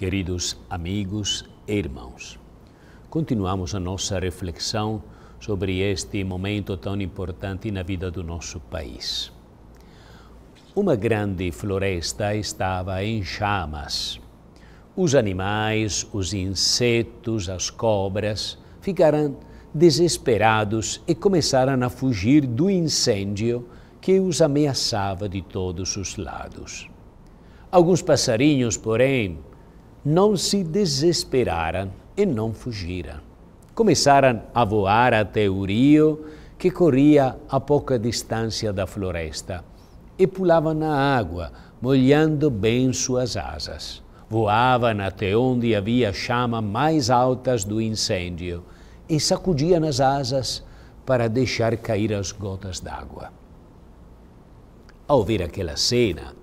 Queridos amigos e irmãos, continuamos a nossa reflexão sobre este momento tão importante na vida do nosso país. Uma grande floresta estava em chamas. Os animais, os insetos, as cobras ficaram desesperados e começaram a fugir do incêndio que os ameaçava de todos os lados. Alguns passarinhos, porém, não se desesperaram e não fugiram. Começaram a voar até o rio, que corria a pouca distância da floresta, e pulavam na água, molhando bem suas asas. Voavam até onde havia chamas mais altas do incêndio e sacudiam as asas para deixar cair as gotas d'água. Ao ver aquela cena,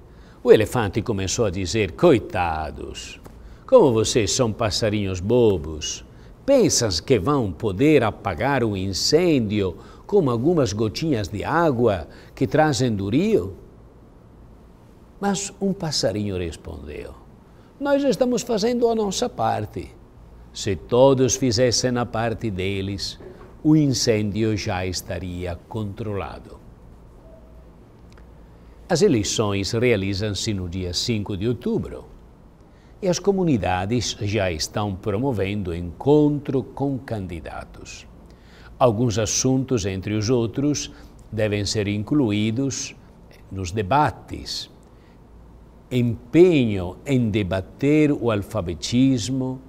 o elefante começou a dizer: Coitados! Como vocês são passarinhos bobos, pensas que vão poder apagar o um incêndio com algumas gotinhas de água que trazem do rio? Mas um passarinho respondeu: Nós estamos fazendo a nossa parte. Se todos fizessem a parte deles, o incêndio já estaria controlado. As eleições realizam-se no dia 5 de outubro e as comunidades já estão promovendo encontro com candidatos. Alguns assuntos, entre os outros, devem ser incluídos nos debates. Empenho em debater o alfabetismo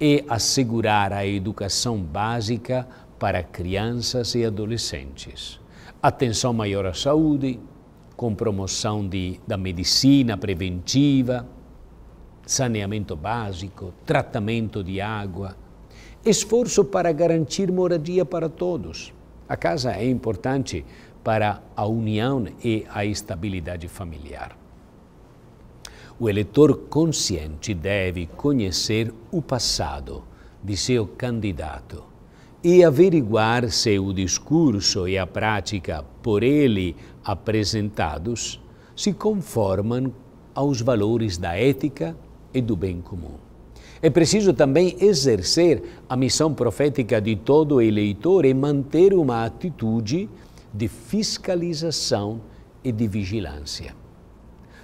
e assegurar a educação básica para crianças e adolescentes. Atenção maior à saúde, com promoção de, da medicina preventiva, saneamento básico, tratamento de água, esforço para garantir moradia para todos. A casa é importante para a união e a estabilidade familiar. O eleitor consciente deve conhecer o passado de seu candidato e averiguar se o discurso e a prática por ele apresentados se conformam aos valores da ética e do bem comum. É preciso também exercer a missão profética de todo eleitor e manter uma atitude de fiscalização e de vigilância.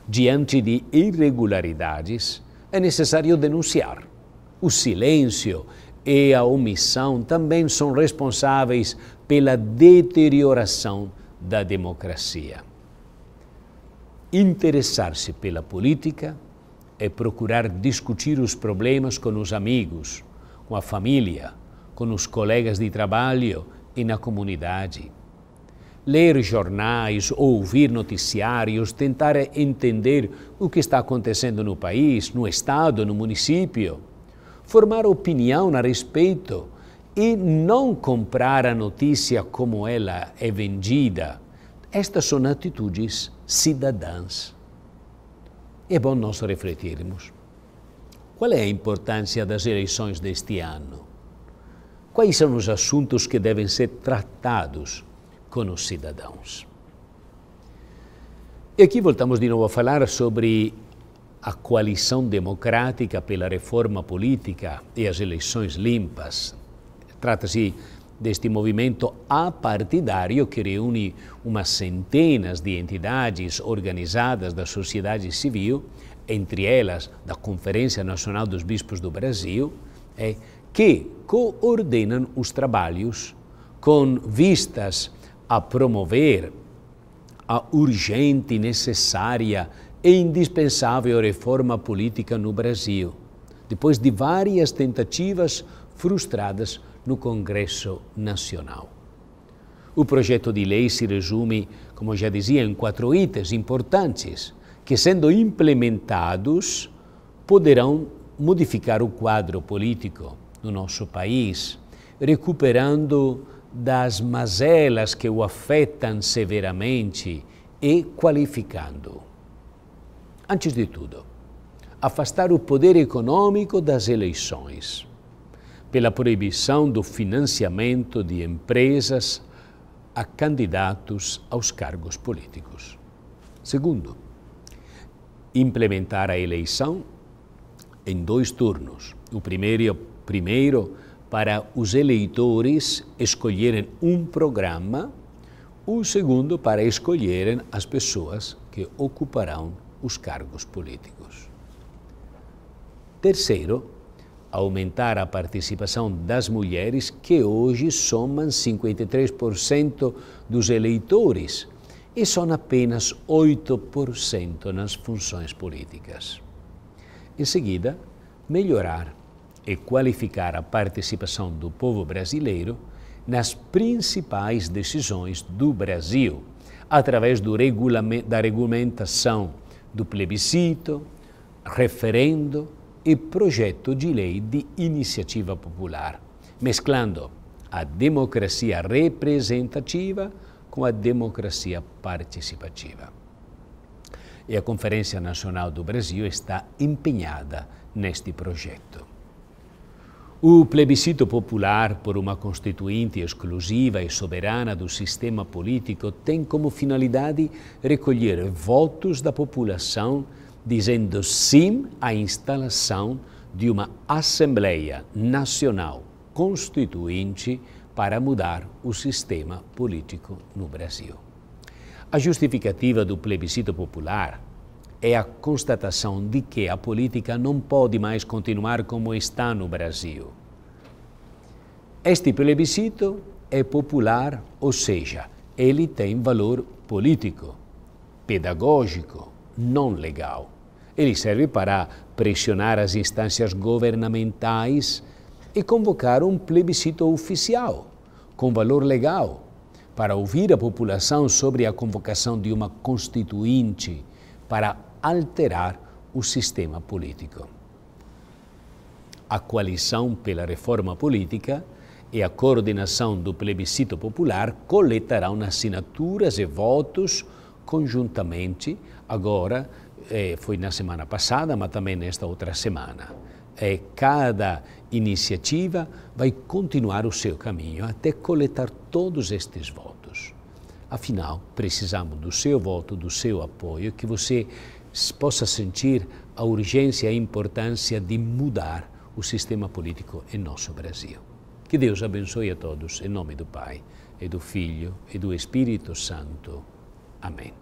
Diante de irregularidades, é necessário denunciar. O silêncio e a omissão também são responsáveis pela deterioração da democracia. Interessar-se pela política é procurar discutir os problemas com os amigos, com a família, com os colegas de trabalho e na comunidade. Ler jornais, ouvir noticiários, tentar entender o que está acontecendo no país, no estado, no município. Formar opinião a respeito e não comprar a notícia como ela é vendida. Estas são atitudes cidadãs é bom nós refletirmos. Qual é a importância das eleições deste ano? Quais são os assuntos que devem ser tratados com os cidadãos? E aqui voltamos de novo a falar sobre a coalição democrática pela reforma política e as eleições limpas. Trata-se deste movimento apartidário que reúne umas centenas de entidades organizadas da sociedade civil, entre elas da Conferência Nacional dos Bispos do Brasil, é, que coordenam os trabalhos com vistas a promover a urgente, necessária e indispensável reforma política no Brasil, depois de várias tentativas frustradas no Congresso Nacional. O projeto de lei se resume, como já dizia, em quatro itens importantes que, sendo implementados, poderão modificar o quadro político do nosso país, recuperando das mazelas que o afetam severamente e qualificando. Antes de tudo, afastar o poder econômico das eleições pela proibição do financiamento de empresas a candidatos aos cargos políticos. Segundo, implementar a eleição em dois turnos. O primeiro, primeiro para os eleitores escolherem um programa, o segundo para escolherem as pessoas que ocuparão os cargos políticos. Terceiro, aumentar a participação das mulheres, que hoje somam 53% dos eleitores e são apenas 8% nas funções políticas. Em seguida, melhorar e qualificar a participação do povo brasileiro nas principais decisões do Brasil, através regulamento, da regulamentação do plebiscito, referendo, e projeto de lei de iniciativa popular, mesclando a democracia representativa com a democracia participativa. E a Conferência Nacional do Brasil está empenhada neste projeto. O plebiscito popular por uma constituinte exclusiva e soberana do sistema político tem como finalidade recolher votos da população dizendo sim à instalação de uma Assembleia Nacional Constituinte para mudar o sistema político no Brasil. A justificativa do plebiscito popular é a constatação de que a política não pode mais continuar como está no Brasil. Este plebiscito é popular, ou seja, ele tem valor político, pedagógico, não legal. Ele serve para pressionar as instâncias governamentais e convocar um plebiscito oficial, com valor legal, para ouvir a população sobre a convocação de uma constituinte para alterar o sistema político. A coalição pela reforma política e a coordenação do plebiscito popular coletarão assinaturas e votos conjuntamente, agora, eh, foi na semana passada, mas também nesta outra semana. Eh, cada iniciativa vai continuar o seu caminho até coletar todos estes votos. Afinal, precisamos do seu voto, do seu apoio, que você possa sentir a urgência e a importância de mudar o sistema político em nosso Brasil. Que Deus abençoe a todos, em nome do Pai, e do Filho e do Espírito Santo. Amém.